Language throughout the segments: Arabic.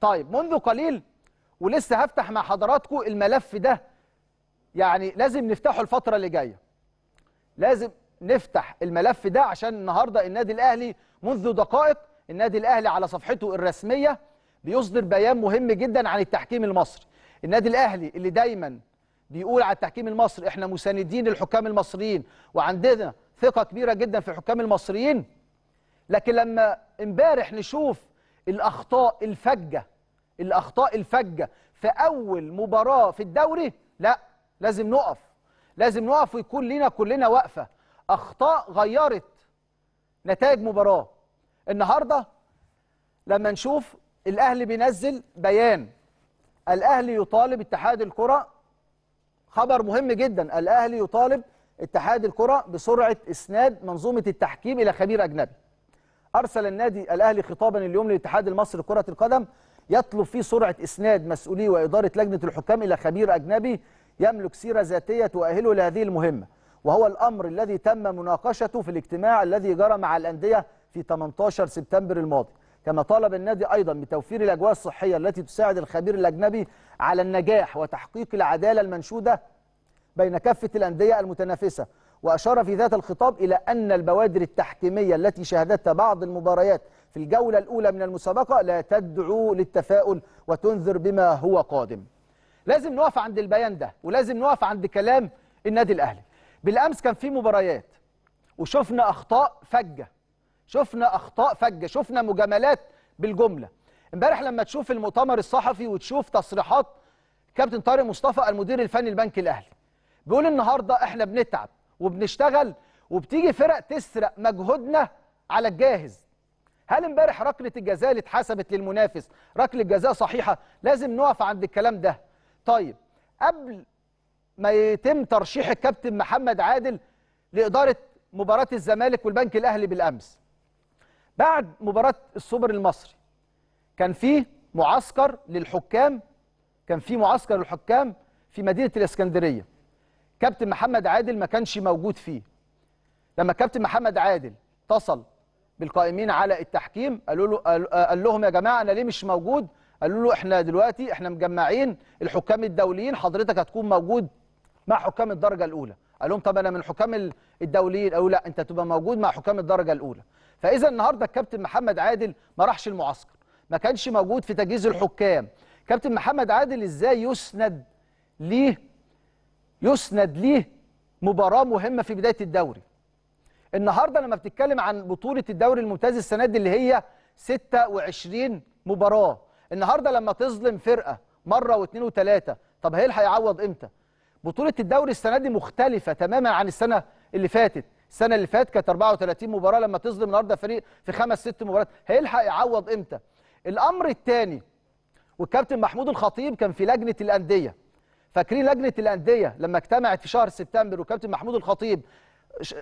طيب منذ قليل ولسه هفتح مع حضراتكم الملف ده يعني لازم نفتحه الفترة اللي جاية لازم نفتح الملف ده عشان النهاردة النادي الأهلي منذ دقائق النادي الأهلي على صفحته الرسمية بيصدر بيان مهم جدا عن التحكيم المصري النادي الأهلي اللي دايما بيقول على التحكيم المصري احنا مساندين الحكام المصريين وعندنا ثقة كبيرة جدا في الحكام المصريين لكن لما امبارح نشوف الاخطاء الفجه الاخطاء الفجه في اول مباراه في الدوري لا لازم نقف لازم نقف ويكون لنا كلنا واقفه اخطاء غيرت نتائج مباراه النهارده لما نشوف الاهلي بينزل بيان الاهلي يطالب اتحاد الكره خبر مهم جدا الاهلي يطالب اتحاد الكره بسرعه اسناد منظومه التحكيم الى خبير اجنبي أرسل النادي الأهلي خطابا اليوم للاتحاد المصري لكرة القدم يطلب فيه سرعة إسناد مسؤولي وإدارة لجنة الحكام إلى خبير أجنبي يملك سيرة ذاتية تؤهله لهذه المهمة وهو الأمر الذي تم مناقشته في الاجتماع الذي جرى مع الأندية في 18 سبتمبر الماضي كما طالب النادي أيضا بتوفير الأجواء الصحية التي تساعد الخبير الأجنبي على النجاح وتحقيق العدالة المنشودة بين كافة الأندية المتنافسة وأشار في ذات الخطاب إلى أن البوادر التحكيمية التي شهدتها بعض المباريات في الجولة الأولى من المسابقة لا تدعو للتفاؤل وتنذر بما هو قادم لازم نقف عند البيان ده ولازم نقف عند كلام النادي الأهلي بالأمس كان في مباريات وشفنا أخطاء فجة شفنا أخطاء فجة شفنا مجاملات بالجملة امبارح لما تشوف المؤتمر الصحفي وتشوف تصريحات كابتن طارق مصطفى المدير الفني البنك الأهلي بيقول النهارده احنا بنتعب وبنشتغل وبتيجي فرق تسرق مجهودنا على الجاهز هل امبارح ركله الجزاء اللي اتحسبت للمنافس ركله جزاء صحيحه لازم نقف عند الكلام ده طيب قبل ما يتم ترشيح الكابتن محمد عادل لاداره مباراه الزمالك والبنك الاهلي بالامس بعد مباراه السوبر المصري كان في معسكر للحكام كان في معسكر للحكام في مدينه الاسكندريه كابتن محمد عادل ما كانش موجود فيه لما كابتن محمد عادل اتصل بالقائمين على التحكيم قالوا له قال لهم يا جماعه انا ليه مش موجود قالوا له احنا دلوقتي احنا مجمعين الحكام الدوليين حضرتك هتكون موجود مع حكام الدرجه الاولى قال لهم طب انا من حكام الدوليين قالوا لا انت تبقى موجود مع حكام الدرجه الاولى فاذا النهارده الكابتن محمد عادل ما راحش المعسكر ما كانش موجود في تجهيز الحكام كابتن محمد عادل ازاي يسند ليه يسند ليه مباراه مهمه في بدايه الدوري النهارده لما بتتكلم عن بطوله الدوري الممتاز السنه دي اللي هي 26 مباراه النهارده لما تظلم فرقه مره واثنين وثلاثه طب هيلحق يعوض امتى بطوله الدوري السنه دي مختلفه تماما عن السنه اللي فاتت السنه اللي فاتت كانت 34 مباراه لما تظلم النهارده فريق في خمس ست مباريات هيلحق يعوض امتى الامر الثاني والكابتن محمود الخطيب كان في لجنه الانديه فاكرين لجنه الانديه لما اجتمعت في شهر سبتمبر وكابتن محمود الخطيب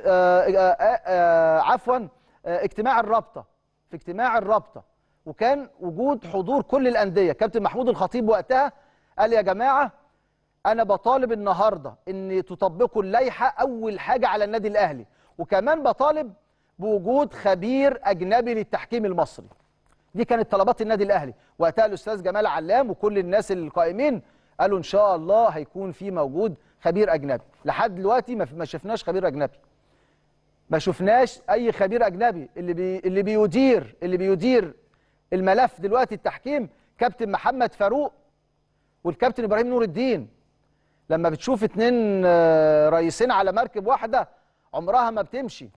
آه، آه، آه، عفوا اجتماع الرابطه في اجتماع الرابطه وكان وجود حضور كل الانديه كابتن محمود الخطيب وقتها قال يا جماعه انا بطالب النهارده ان تطبقوا اللائحه اول حاجه على النادي الاهلي وكمان بطالب بوجود خبير اجنبي للتحكيم المصري دي كانت طلبات النادي الاهلي وقتها الاستاذ جمال علام وكل الناس القائمين قالوا ان شاء الله هيكون في موجود خبير اجنبي لحد دلوقتي ما شفناش خبير اجنبي ما شفناش اي خبير اجنبي اللي بي اللي بيدير اللي بيدير الملف دلوقتي التحكيم كابتن محمد فاروق والكابتن ابراهيم نور الدين لما بتشوف اتنين آه، رئيسين على مركب واحده عمرها ما بتمشي